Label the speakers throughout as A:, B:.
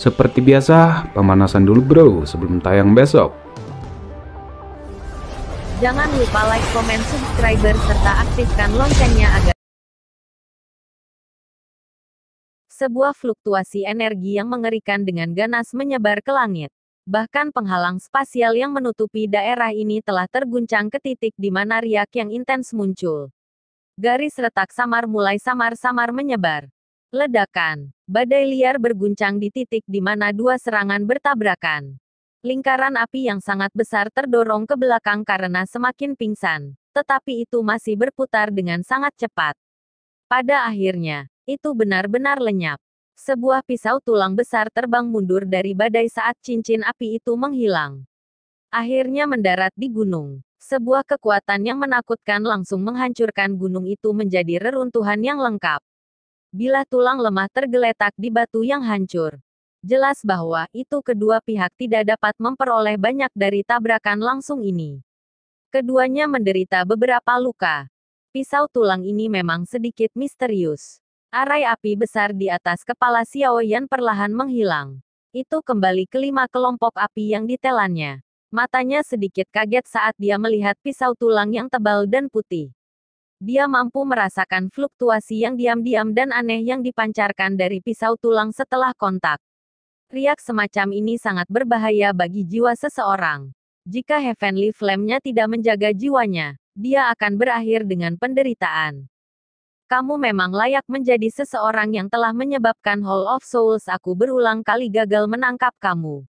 A: Seperti biasa, pemanasan dulu bro sebelum tayang besok. Jangan lupa like, komen, subscribe, serta aktifkan loncengnya agar sebuah fluktuasi energi yang mengerikan dengan ganas menyebar ke langit. Bahkan penghalang spasial yang menutupi daerah ini telah terguncang ke titik di mana riak yang intens muncul. Garis retak samar mulai samar-samar menyebar. Ledakan. Badai liar berguncang di titik di mana dua serangan bertabrakan. Lingkaran api yang sangat besar terdorong ke belakang karena semakin pingsan, tetapi itu masih berputar dengan sangat cepat. Pada akhirnya, itu benar-benar lenyap. Sebuah pisau tulang besar terbang mundur dari badai saat cincin api itu menghilang. Akhirnya mendarat di gunung. Sebuah kekuatan yang menakutkan langsung menghancurkan gunung itu menjadi reruntuhan yang lengkap bila tulang lemah tergeletak di batu yang hancur. Jelas bahwa itu kedua pihak tidak dapat memperoleh banyak dari tabrakan langsung ini. Keduanya menderita beberapa luka. Pisau tulang ini memang sedikit misterius. Arai api besar di atas kepala Xiao Yan perlahan menghilang. Itu kembali kelima kelompok api yang ditelannya. Matanya sedikit kaget saat dia melihat pisau tulang yang tebal dan putih dia mampu merasakan fluktuasi yang diam-diam dan aneh yang dipancarkan dari pisau tulang setelah kontak. Riak semacam ini sangat berbahaya bagi jiwa seseorang. Jika Heavenly Flame-nya tidak menjaga jiwanya, dia akan berakhir dengan penderitaan. Kamu memang layak menjadi seseorang yang telah menyebabkan Hall of Souls aku berulang kali gagal menangkap kamu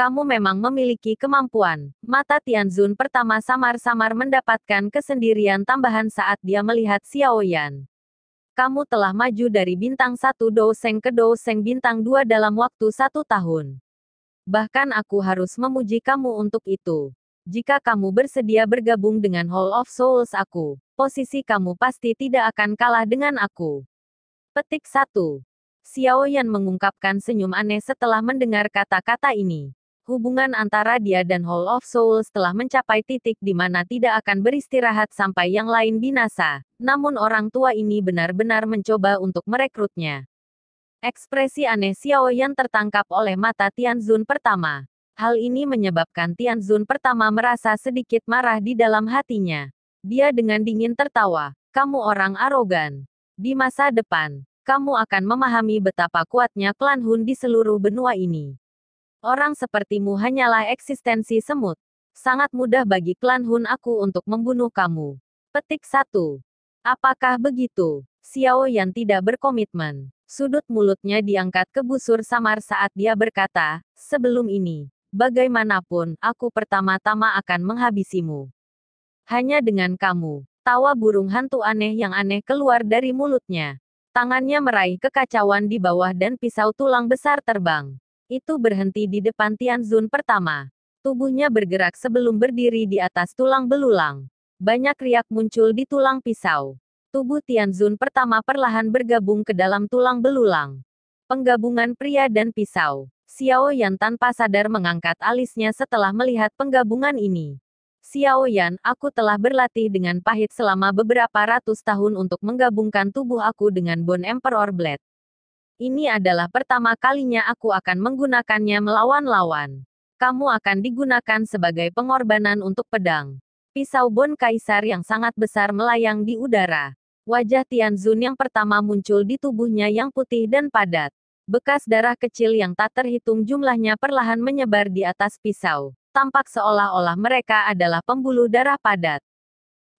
A: kamu memang memiliki kemampuan. Mata Tianzun pertama samar-samar mendapatkan kesendirian tambahan saat dia melihat Xiao Yan. Kamu telah maju dari bintang satu doseng ke doseng bintang dua dalam waktu satu tahun. Bahkan aku harus memuji kamu untuk itu. Jika kamu bersedia bergabung dengan Hall of Souls aku, posisi kamu pasti tidak akan kalah dengan aku. Petik 1. Yan mengungkapkan senyum aneh setelah mendengar kata-kata ini hubungan antara dia dan Hall of Souls telah mencapai titik di mana tidak akan beristirahat sampai yang lain binasa. Namun orang tua ini benar-benar mencoba untuk merekrutnya. Ekspresi aneh Xiao Yan tertangkap oleh mata Tianzun pertama. Hal ini menyebabkan Tianzun pertama merasa sedikit marah di dalam hatinya. Dia dengan dingin tertawa. Kamu orang arogan. Di masa depan, kamu akan memahami betapa kuatnya klan Hun di seluruh benua ini. Orang sepertimu hanyalah eksistensi semut. Sangat mudah bagi klan Hun aku untuk membunuh kamu. Petik satu. Apakah begitu? Xiao Yan tidak berkomitmen. Sudut mulutnya diangkat ke busur samar saat dia berkata, sebelum ini, bagaimanapun, aku pertama-tama akan menghabisimu. Hanya dengan kamu, tawa burung hantu aneh yang aneh keluar dari mulutnya. Tangannya meraih kekacauan di bawah dan pisau tulang besar terbang itu berhenti di depan Tianzun pertama. Tubuhnya bergerak sebelum berdiri di atas tulang belulang. Banyak riak muncul di tulang pisau. Tubuh Tianzun pertama perlahan bergabung ke dalam tulang belulang. Penggabungan pria dan pisau. Xiao Yan tanpa sadar mengangkat alisnya setelah melihat penggabungan ini. Xiao Yan, aku telah berlatih dengan pahit selama beberapa ratus tahun untuk menggabungkan tubuh aku dengan Bone Emperor Blade. Ini adalah pertama kalinya aku akan menggunakannya melawan lawan. Kamu akan digunakan sebagai pengorbanan untuk pedang. Pisau Bon Kaisar yang sangat besar melayang di udara. Wajah Tianzun yang pertama muncul di tubuhnya yang putih dan padat. Bekas darah kecil yang tak terhitung jumlahnya perlahan menyebar di atas pisau. Tampak seolah-olah mereka adalah pembuluh darah padat.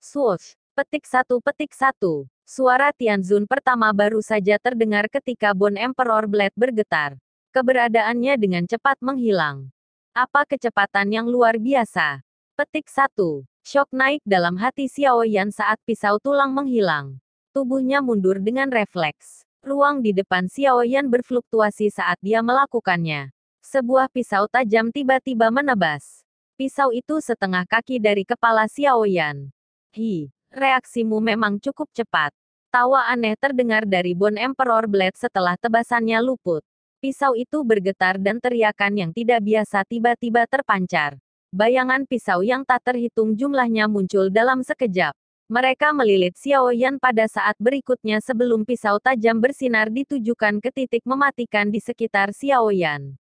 A: Swoosh, petik satu petik satu. Suara Tianzun pertama baru saja terdengar ketika Bon Emperor Blade bergetar. Keberadaannya dengan cepat menghilang. Apa kecepatan yang luar biasa? Petik satu. Shock naik dalam hati Xiao Yan saat pisau tulang menghilang. Tubuhnya mundur dengan refleks. Ruang di depan Xiao Yan berfluktuasi saat dia melakukannya. Sebuah pisau tajam tiba-tiba menebas. Pisau itu setengah kaki dari kepala Xiao Yan. Hi, reaksimu memang cukup cepat. Tawa aneh terdengar dari Bon Emperor Blade setelah tebasannya luput. Pisau itu bergetar dan teriakan yang tidak biasa tiba-tiba terpancar. Bayangan pisau yang tak terhitung jumlahnya muncul dalam sekejap. Mereka melilit Xiao Yan pada saat berikutnya sebelum pisau tajam bersinar ditujukan ke titik mematikan di sekitar Xiao Yan.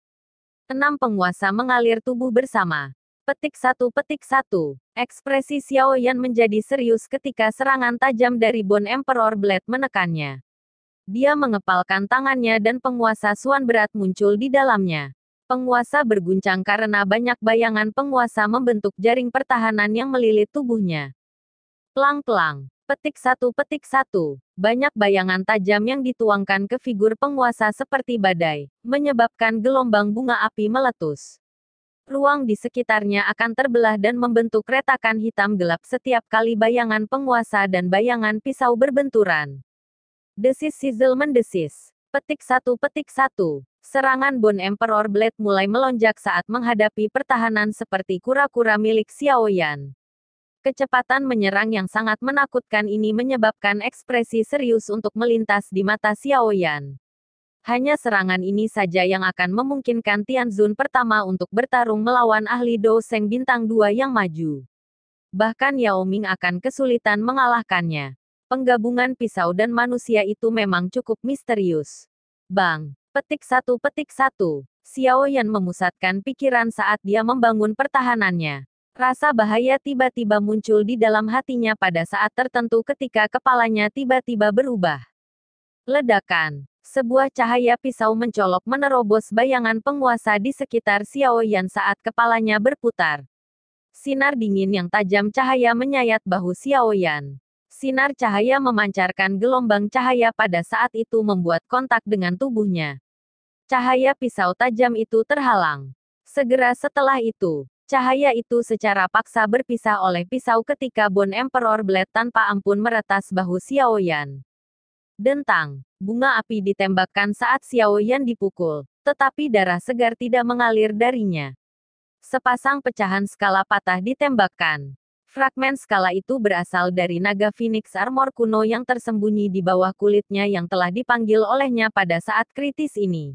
A: Enam penguasa mengalir tubuh bersama. Petik satu petik satu. Ekspresi Xiao Yan menjadi serius ketika serangan tajam dari Bon Emperor Blade menekannya. Dia mengepalkan tangannya dan penguasa Suan berat muncul di dalamnya. Penguasa berguncang karena banyak bayangan penguasa membentuk jaring pertahanan yang melilit tubuhnya. Pelang-pelang, petik satu petik satu. Banyak bayangan tajam yang dituangkan ke figur penguasa seperti badai, menyebabkan gelombang bunga api meletus ruang di sekitarnya akan terbelah dan membentuk retakan hitam gelap setiap kali bayangan penguasa dan bayangan pisau berbenturan. Desis Sizzle mendesis. Petik satu petik satu. Serangan Bone Emperor Blade mulai melonjak saat menghadapi pertahanan seperti kura-kura milik Xiaoyan. Kecepatan menyerang yang sangat menakutkan ini menyebabkan ekspresi serius untuk melintas di mata Xiaoyan. Hanya serangan ini saja yang akan memungkinkan Tianzun pertama untuk bertarung melawan ahli Dou Seng bintang 2 yang maju. Bahkan Yao Ming akan kesulitan mengalahkannya. Penggabungan pisau dan manusia itu memang cukup misterius. Bang, petik satu petik satu. Xiao Yan memusatkan pikiran saat dia membangun pertahanannya. Rasa bahaya tiba-tiba muncul di dalam hatinya pada saat tertentu ketika kepalanya tiba-tiba berubah. Ledakan, sebuah cahaya pisau mencolok menerobos bayangan penguasa di sekitar Xiao Yan saat kepalanya berputar. Sinar dingin yang tajam cahaya menyayat bahu Xiao Yan. Sinar cahaya memancarkan gelombang cahaya pada saat itu membuat kontak dengan tubuhnya. Cahaya pisau tajam itu terhalang. Segera setelah itu, cahaya itu secara paksa berpisah oleh pisau ketika Bon Emperor Blade tanpa ampun meretas bahu Xiao Yan. Dentang, bunga api ditembakkan saat Xiao Yan dipukul, tetapi darah segar tidak mengalir darinya. Sepasang pecahan skala patah ditembakkan. Fragmen skala itu berasal dari naga Phoenix Armor kuno yang tersembunyi di bawah kulitnya yang telah dipanggil olehnya pada saat kritis ini.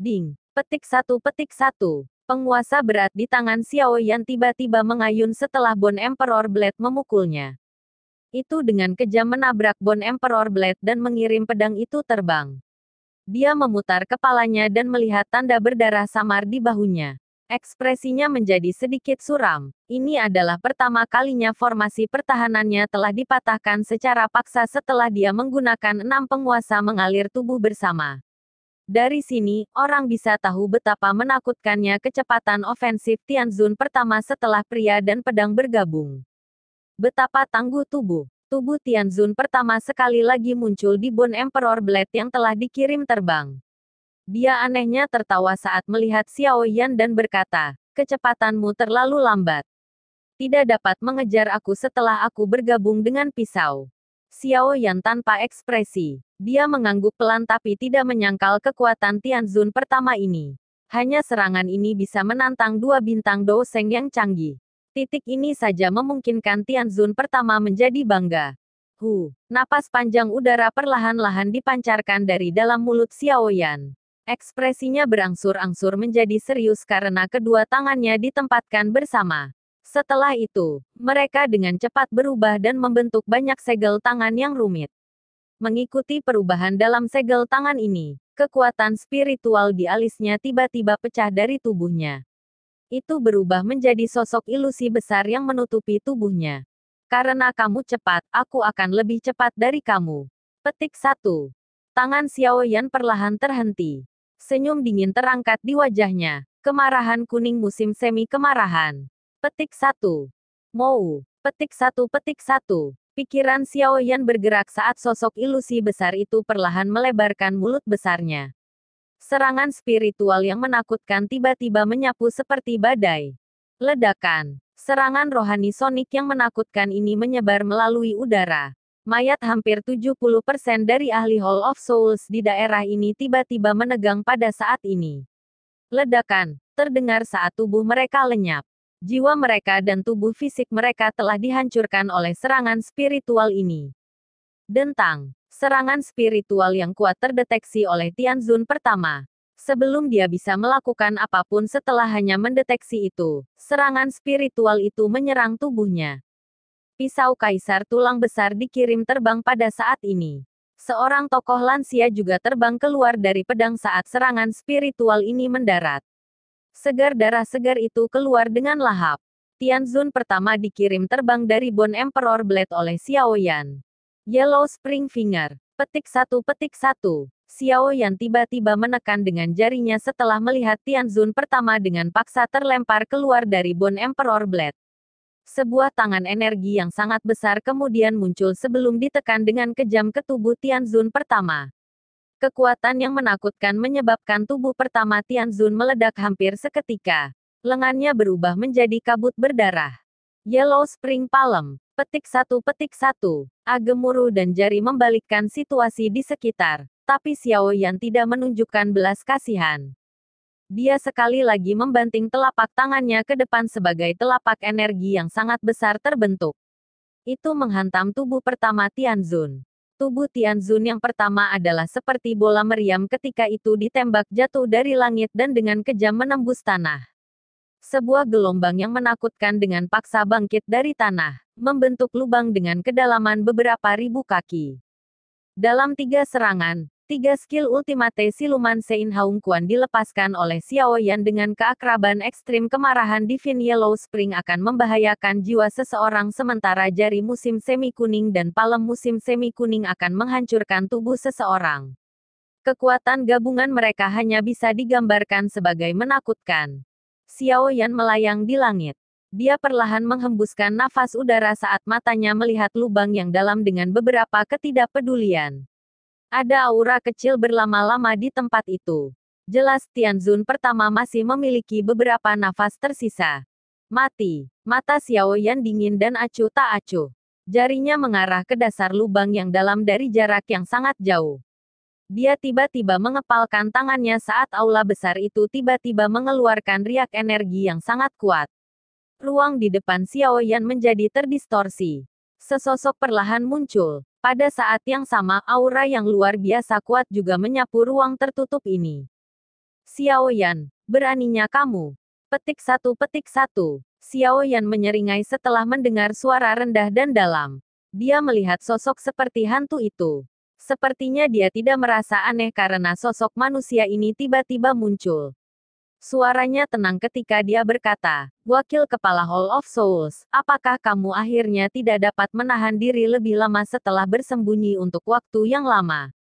A: Ding, petik satu petik satu. Penguasa berat di tangan Xiao Yan tiba-tiba mengayun setelah Bone Emperor Blade memukulnya itu dengan kejam menabrak Bon Emperor Blade dan mengirim pedang itu terbang. Dia memutar kepalanya dan melihat tanda berdarah samar di bahunya. Ekspresinya menjadi sedikit suram. Ini adalah pertama kalinya formasi pertahanannya telah dipatahkan secara paksa setelah dia menggunakan enam penguasa mengalir tubuh bersama. Dari sini, orang bisa tahu betapa menakutkannya kecepatan ofensif Tianzun pertama setelah pria dan pedang bergabung. Betapa tangguh tubuh. Tubuh Tianzun pertama sekali lagi muncul di Bone Emperor Blade yang telah dikirim terbang. Dia anehnya tertawa saat melihat Xiao Yan dan berkata, kecepatanmu terlalu lambat. Tidak dapat mengejar aku setelah aku bergabung dengan pisau. Xiao Yan tanpa ekspresi. Dia mengangguk pelan tapi tidak menyangkal kekuatan Tianzun pertama ini. Hanya serangan ini bisa menantang dua bintang Seng yang canggih. Titik ini saja memungkinkan Tianzun pertama menjadi bangga. Hu, napas panjang udara perlahan-lahan dipancarkan dari dalam mulut Xiaoyan. Ekspresinya berangsur-angsur menjadi serius karena kedua tangannya ditempatkan bersama. Setelah itu, mereka dengan cepat berubah dan membentuk banyak segel tangan yang rumit. Mengikuti perubahan dalam segel tangan ini, kekuatan spiritual di alisnya tiba-tiba pecah dari tubuhnya itu berubah menjadi sosok ilusi besar yang menutupi tubuhnya. Karena kamu cepat, aku akan lebih cepat dari kamu. Petik satu. Tangan Xiao Yan perlahan terhenti. Senyum dingin terangkat di wajahnya. Kemarahan kuning musim semi kemarahan. Petik satu. Mau. Petik satu. petik satu. Pikiran Xiao Yan bergerak saat sosok ilusi besar itu perlahan melebarkan mulut besarnya. Serangan spiritual yang menakutkan tiba-tiba menyapu seperti badai. Ledakan. Serangan rohani sonik yang menakutkan ini menyebar melalui udara. Mayat hampir 70% dari ahli Hall of Souls di daerah ini tiba-tiba menegang pada saat ini. Ledakan terdengar saat tubuh mereka lenyap. Jiwa mereka dan tubuh fisik mereka telah dihancurkan oleh serangan spiritual ini. Dentang Serangan spiritual yang kuat terdeteksi oleh Tianzun pertama. Sebelum dia bisa melakukan apapun setelah hanya mendeteksi itu, serangan spiritual itu menyerang tubuhnya. Pisau kaisar tulang besar dikirim terbang pada saat ini. Seorang tokoh lansia juga terbang keluar dari pedang saat serangan spiritual ini mendarat. Segar darah segar itu keluar dengan lahap. Tianzun pertama dikirim terbang dari Bon Emperor Blade oleh Xiaoyan. Yellow Spring Finger. Petik satu petik satu. Xiao Yan tiba-tiba menekan dengan jarinya setelah melihat Tianzun pertama dengan paksa terlempar keluar dari Bone Emperor Blade. Sebuah tangan energi yang sangat besar kemudian muncul sebelum ditekan dengan kejam ke tubuh Tianzun pertama. Kekuatan yang menakutkan menyebabkan tubuh pertama Tianzun meledak hampir seketika. Lengannya berubah menjadi kabut berdarah. Yellow Spring Palm. Petik satu petik satu. Agemuru dan jari membalikkan situasi di sekitar. Tapi Xiao Yan tidak menunjukkan belas kasihan. Dia sekali lagi membanting telapak tangannya ke depan sebagai telapak energi yang sangat besar terbentuk. Itu menghantam tubuh pertama Tianzun. Tubuh Tianzun yang pertama adalah seperti bola meriam ketika itu ditembak jatuh dari langit dan dengan kejam menembus tanah sebuah gelombang yang menakutkan dengan paksa bangkit dari tanah, membentuk lubang dengan kedalaman beberapa ribu kaki. Dalam tiga serangan, tiga skill ultimate siluman Sein Haung Kuan dilepaskan oleh Xiao Yan dengan keakraban ekstrim kemarahan Divine Yellow Spring akan membahayakan jiwa seseorang sementara jari musim semi kuning dan palem musim semi kuning akan menghancurkan tubuh seseorang. Kekuatan gabungan mereka hanya bisa digambarkan sebagai menakutkan. Xiao Yan melayang di langit. Dia perlahan menghembuskan nafas udara saat matanya melihat lubang yang dalam dengan beberapa ketidakpedulian. Ada aura kecil berlama-lama di tempat itu. Jelas Tianzun pertama masih memiliki beberapa nafas tersisa. Mati. Mata Xiao Yan dingin dan acuh tak acuh. Jarinya mengarah ke dasar lubang yang dalam dari jarak yang sangat jauh. Dia tiba-tiba mengepalkan tangannya saat aula besar itu tiba-tiba mengeluarkan riak energi yang sangat kuat. Ruang di depan Xiao Yan menjadi terdistorsi. Sesosok perlahan muncul. Pada saat yang sama, aura yang luar biasa kuat juga menyapu ruang tertutup ini. Xiao Yan, beraninya kamu. Petik satu petik satu. Xiao Yan menyeringai setelah mendengar suara rendah dan dalam. Dia melihat sosok seperti hantu itu. Sepertinya dia tidak merasa aneh karena sosok manusia ini tiba-tiba muncul. Suaranya tenang ketika dia berkata, Wakil Kepala Hall of Souls, apakah kamu akhirnya tidak dapat menahan diri lebih lama setelah bersembunyi untuk waktu yang lama?